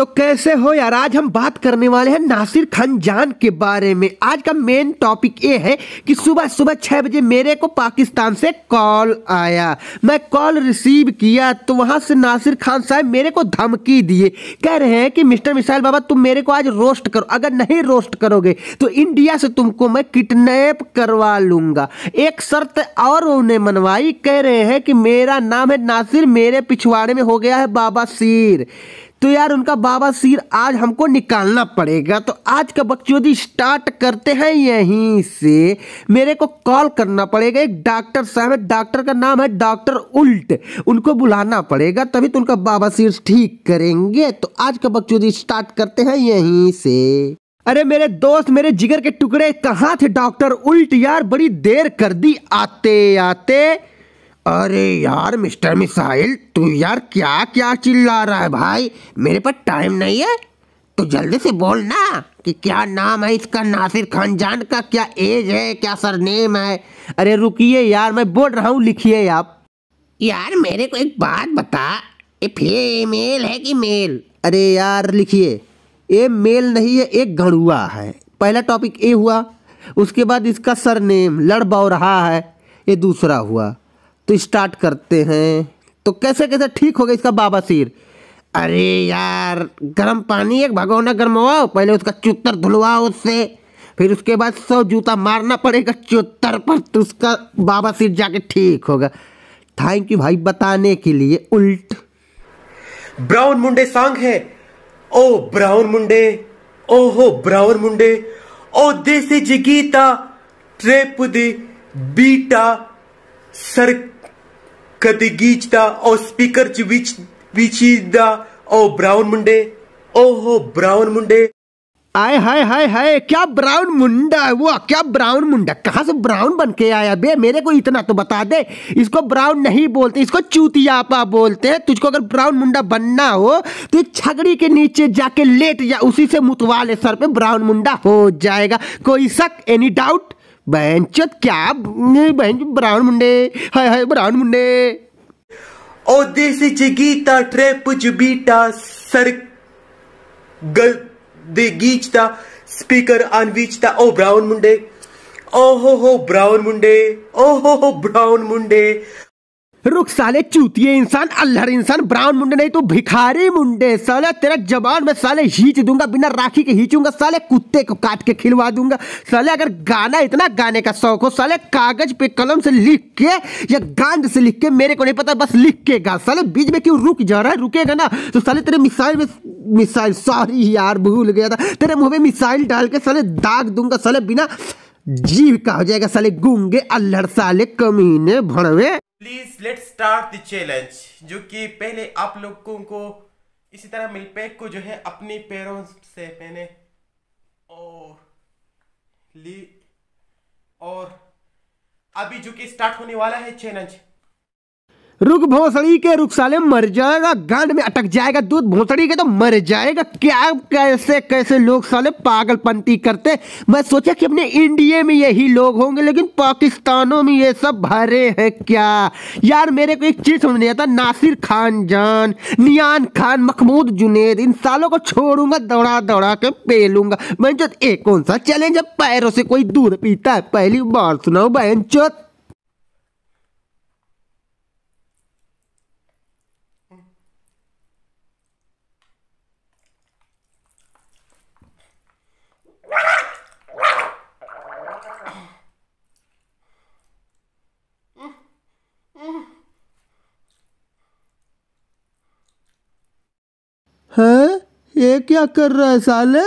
तो कैसे हो यार आज हम बात करने वाले हैं नासिर खान जान के बारे में आज का मेन टॉपिक ये है कि सुबह सुबह छः बजे मेरे को पाकिस्तान से कॉल आया मैं कॉल रिसीव किया तो वहाँ से नासिर खान साहब मेरे को धमकी दिए कह रहे हैं कि मिस्टर मिसाइल बाबा तुम मेरे को आज रोस्ट करो अगर नहीं रोस्ट करोगे तो इंडिया से तुमको मैं किडनेप करवा लूँगा एक शर्त और उन्हें मनवाई कह रहे हैं कि मेरा नाम है नासिर मेरे पिछवाड़े में हो गया है बाबा सिर तो यार उनका बाबा सिर आज हमको निकालना पड़ेगा तो आज का बकचोदी स्टार्ट करते हैं यहीं से मेरे को कॉल करना पड़ेगा एक डॉक्टर साहब डॉक्टर का नाम है डॉक्टर उल्ट उनको बुलाना पड़ेगा तभी तो उनका बाबा सिर ठीक करेंगे तो आज का बकचोदी स्टार्ट करते हैं यहीं से अरे मेरे दोस्त मेरे जिगर के टुकड़े कहाँ थे डॉक्टर उल्ट यार बड़ी देर कर दी आते आते अरे यार मिस्टर मिसाइल तू यार क्या क्या चिल्ला रहा है भाई मेरे पास टाइम नहीं है तो जल्दी से बोल ना कि क्या नाम है इसका नासिर खान जान का क्या एज है क्या सरनेम है अरे रुकिए यार मैं बोल रहा हूँ लिखिए आप यार मेरे को एक बात बता ये फीमेल है कि मेल अरे यार लिखिए ये मेल नहीं है एक घड़ुआ है पहला टॉपिक ए हुआ उसके बाद इसका सरनेम लड़ रहा है ये दूसरा हुआ तो स्टार्ट करते हैं तो कैसे कैसे ठीक हो गया इसका बाबा सिर अरे यार गर्म पानी एक भगोना गर्मवाओ पहले उसका चुत्तर धुलवाओ उससे फिर उसके बाद सौ जूता मारना पड़ेगा चुत्तर पर तो उसका बाबा सिर जाके ठीक होगा थैंक यू भाई बताने के लिए उल्ट ब्राउन मुंडे सॉन्ग है ओ ब्राउन मुंडे ओ हो ब्राउन मुंडे ओ देसी जिगीता ट्रेप दी बीटा सर कद गीच दा Kadigijda स्पीकर च विच विची दा the ब्राउन मुंडे ओ हो ब्राउन मुंडे आय हाय हाय हाय क्या ब्राउन मुंडा है वो क्या ब्राउन मुंडा कहाँ से ब्राउन बन के आया बे मेरे को इतना तो बता दे इसको ब्राउन नहीं बोलते इसको चूतियापा बोलते हैं तुझको अगर ब्राउन मुंडा बनना हो तो छगड़ी के नीचे जाके लेट या उसी से मुतवा ले सर पे ब्राउन मुंडा हो जाएगा कोई शक एनी डाउट बैंचत क्या ब्राउन मुंडे हाय हाय ब्राउन मुंडे ओ देसी चिगीता ट्रेप जुबीटा सर गल दे गीचता स्पीकर अनवीचता ओ ब्राउन मुंडे ओ हो हो ब्राउन मुंडे ओ हो हो ब्राउन मुंडे रुक साले चूतिए इंसान अल्हर इंसान ब्राउन मुंडे नहीं तो भिखारी मुंडे साले तेरा जबान में साले हीच दूंगा बिना राखी के हीचूंगा साले कुत्ते को काट के खिलवा दूंगा साले अगर गाना इतना गाने का शौक हो साले कागज पे कलम से लिख के या गांड से लिख के मेरे को नहीं पता बस लिख के गा साले बीच में क्यों रुक जा रहा है रुकेगा ना तो साले तेरे मिसाइल में मिसाइल सॉरी यार भूल गया था तेरे मुँह में मिसाइल डाल के साले दाग दूंगा साले बिना जीव का हो जाएगा साले गूंगे अल्हड़ साले कमीने भड़वे please let start the challenge जो कि पहले आप लोगों को इसी तरह मिल पैक को जो है अपने पैरों से पहने और ली और अभी जो कि स्टार्ट होने वाला है चैलेंज रुक भोसड़ी के रुक साले मर जाएगा गांड में अटक जाएगा दूध भोसड़ी के तो मर जाएगा क्या कैसे कैसे लोग साले पागलपंती करते मैं सोचा कि अपने इंडिया में यही लोग होंगे लेकिन पाकिस्तानों में ये सब भरे हैं क्या यार मेरे को एक चीज समझ नहीं आता नासिर खान जान नियान खान मखमूद जुनेद इन सालों को छोड़ूंगा दौड़ा दौड़ा के पेलूंगा मैं जो एक कौन सा चैलेंज पैरों से कोई दूध पीता है पहली बार सुनाओ बहन चौथ ये क्या कर रहा है साले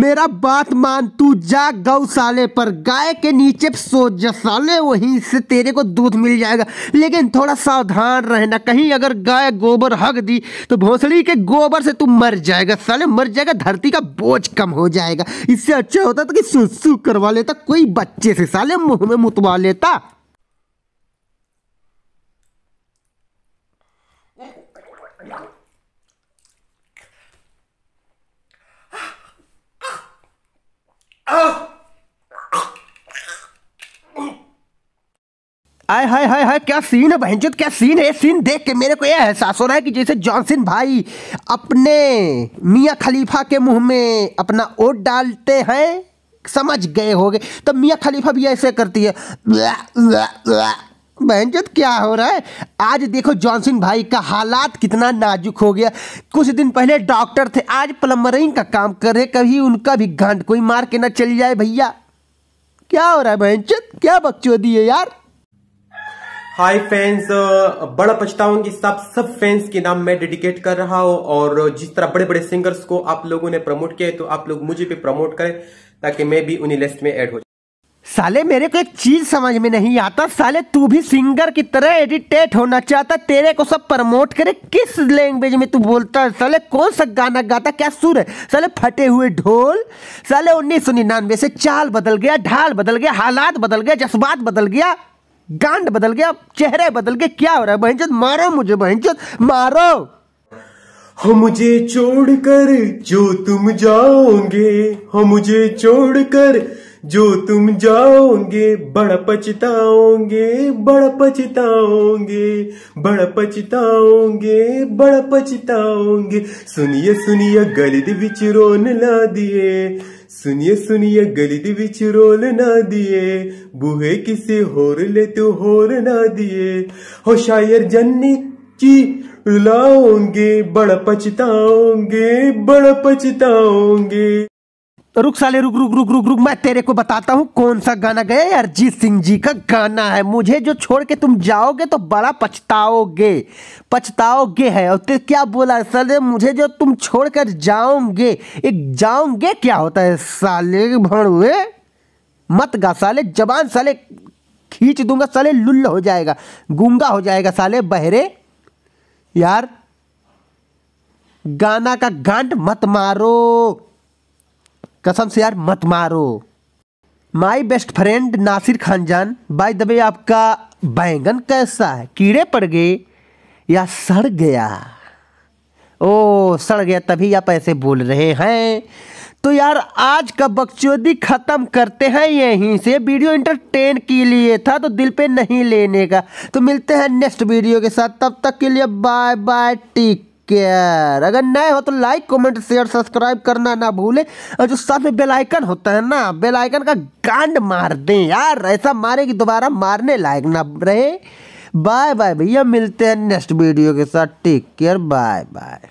मेरा बात मान तू जा गौशाले पर गाय के नीचे सो जा साले वहीं से तेरे को दूध मिल जाएगा लेकिन थोड़ा सावधान रहना कहीं अगर गाय गोबर हक दी तो भोसड़ी के गोबर से तू मर जाएगा साले मर जाएगा धरती का बोझ कम हो जाएगा इससे अच्छा होता था कि सुसु करवा लेता कोई बच्चे से साले मुंह में मुतवा लेता आय हाय हाय हाय क्या सीन है बहनचोद क्या सीन है सीन देख के मेरे को यह एहसास हो रहा है कि जैसे जॉनसन भाई अपने मियाँ खलीफा के मुंह में अपना ओट डालते हैं समझ गए होगे तो मियाँ खलीफा भी ऐसे करती है बहनचोद क्या हो रहा है आज देखो जॉनसन भाई का हालात कितना नाजुक हो गया कुछ दिन पहले डॉक्टर थे आज प्लम्बरिंग का काम कर रहे कभी उनका भी घंट कोई मार के ना चल जाए भैया क्या हो रहा है बहनचोद क्या बकचोदी है यार हाय फैंस बड़ा पछतावन के सब फैंस के नाम मैं डेडिकेट कर रहा हूँ और जिस तरह बड़े बड़े सिंगर्स को आप लोगों ने प्रमोट किया है तो आप लोग मुझे भी प्रमोट करें ताकि मैं भी उन्हीं लिस्ट में एड हो साले मेरे को एक चीज समझ में नहीं आता साले तू भी सिंगर की तरह एडिटेट होना चाहता तेरे को सब प्रमोट करे किस लैंग्वेज में तू बोलता है साले कौन सा गाना गाता क्या सुर है साले फटे हुए ढोल साले उन्नीस सौ निन्यानवे से चाल बदल गया ढाल बदल गया हालात बदल गया जज्बात बदल गया गांड बदल गया चेहरे बदल गए क्या हो रहा है बहनचोद मारो मुझे बहनचोद मारो हम मुझे छोड़कर जो तुम जाओगे हम मुझे छोड़कर जो तुम जाओगे बड़ा पछताओगे बड़ा पछताओगे बड़ा पछताओगे बड़ा पछताओगे सुनिए सुनिए गली दे विच रोन ला दिए सुनिए सुनिए गली दे विच रोल ना दिए बूहे किसी होर ले तो होर ना दिए हो शायर जन्नत जी रुलाओगे बड़ा पछताओगे बड़ा पछताओगे तो रुक साले रुक रुक रुक रुक रुक मैं तेरे को बताता हूँ कौन सा गाना गया अरिजीत सिंह जी का गाना है मुझे जो छोड़ के तुम जाओगे तो बड़ा पछताओगे पछताओगे है और क्या बोला साले मुझे जो तुम छोड़ कर जाओगे एक जाओगे क्या होता है साले भड़ुए मत गा साले जबान साले खींच दूंगा साले लुल्ल हो जाएगा गूंगा हो जाएगा साले बहरे यार गाना का गांड मत मारो कसम से यार मत मारो my best friend Nasir Khan by the way आपका बैंगन कैसा है कीड़े पड़ गए या सड़ गया ओ सड़ गया तभी आप ऐसे बोल रहे हैं तो यार आज का बकचोदी ख़त्म करते हैं यहीं से वीडियो इंटरटेन के लिए था तो दिल पे नहीं लेने का तो मिलते हैं नेक्स्ट वीडियो के साथ तब तक के लिए बाय बाय टिक केयर अगर नए हो तो लाइक कमेंट शेयर सब्सक्राइब करना ना भूले और जो साथ में बेल आइकन होता है ना बेल आइकन का गांड मार दें यार ऐसा मारे कि दोबारा मारने लायक ना रहे बाय बाय भैया मिलते हैं नेक्स्ट वीडियो के साथ टेक केयर बाय बाय